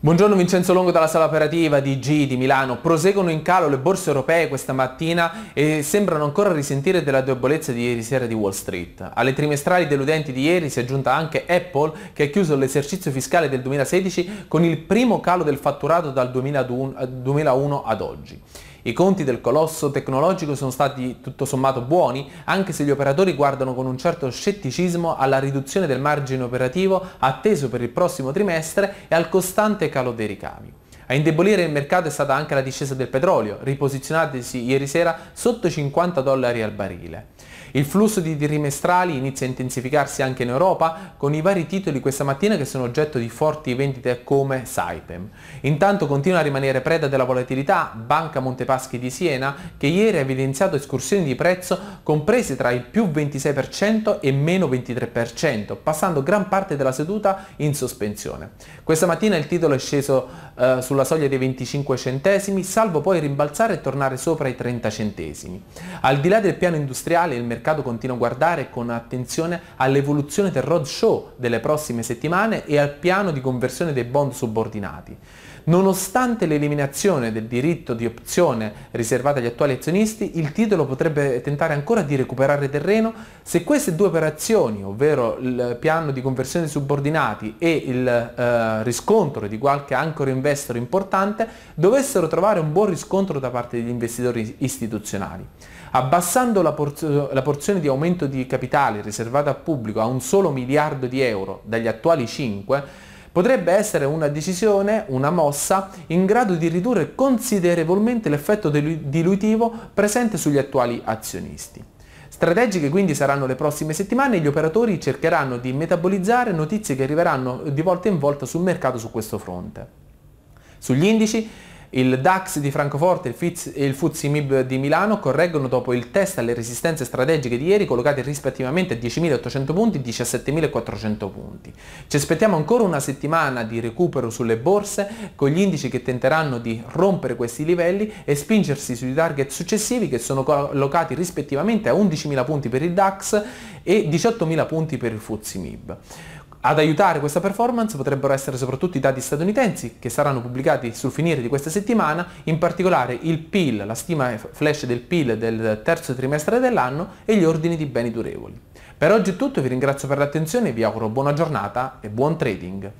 Buongiorno Vincenzo Longo dalla sala operativa di G di Milano. Proseguono in calo le borse europee questa mattina e sembrano ancora risentire della debolezza di ieri sera di Wall Street. Alle trimestrali deludenti di ieri si è aggiunta anche Apple che ha chiuso l'esercizio fiscale del 2016 con il primo calo del fatturato dal 2001 eh, ad oggi. I conti del colosso tecnologico sono stati tutto sommato buoni, anche se gli operatori guardano con un certo scetticismo alla riduzione del margine operativo atteso per il prossimo trimestre e al costante calo dei ricavi. A indebolire il mercato è stata anche la discesa del petrolio, riposizionatesi ieri sera sotto i 50 dollari al barile. Il flusso di trimestrali inizia a intensificarsi anche in Europa con i vari titoli questa mattina che sono oggetto di forti vendite come Saipem. Intanto continua a rimanere preda della volatilità Banca Montepaschi di Siena che ieri ha evidenziato escursioni di prezzo comprese tra il più 26% e meno 23% passando gran parte della seduta in sospensione. Questa mattina il titolo è sceso eh, sulla soglia dei 25 centesimi salvo poi rimbalzare e tornare sopra i 30 centesimi. Al di là del piano industriale il mercato mercato continua a guardare con attenzione all'evoluzione del roadshow delle prossime settimane e al piano di conversione dei bond subordinati. Nonostante l'eliminazione del diritto di opzione riservato agli attuali azionisti, il titolo potrebbe tentare ancora di recuperare terreno se queste due operazioni, ovvero il piano di conversione subordinati e il eh, riscontro di qualche anchor investor importante, dovessero trovare un buon riscontro da parte degli investitori istituzionali. Abbassando la, porz la porzione di aumento di capitale riservata al pubblico a un solo miliardo di euro dagli attuali 5, Potrebbe essere una decisione, una mossa, in grado di ridurre considerevolmente l'effetto dilutivo presente sugli attuali azionisti. Strategiche quindi saranno le prossime settimane e gli operatori cercheranno di metabolizzare notizie che arriveranno di volta in volta sul mercato su questo fronte. Sugli indici il DAX di Francoforte e il FTSE MIB di Milano correggono dopo il test alle resistenze strategiche di ieri collocate rispettivamente a 10.800 punti e 17.400 punti. Ci aspettiamo ancora una settimana di recupero sulle borse con gli indici che tenteranno di rompere questi livelli e spingersi sui target successivi che sono collocati rispettivamente a 11.000 punti per il DAX e 18.000 punti per il FTSE MIB. Ad aiutare questa performance potrebbero essere soprattutto i dati statunitensi che saranno pubblicati sul finire di questa settimana, in particolare il PIL, la stima flash del PIL del terzo trimestre dell'anno e gli ordini di beni durevoli. Per oggi è tutto, vi ringrazio per l'attenzione e vi auguro buona giornata e buon trading.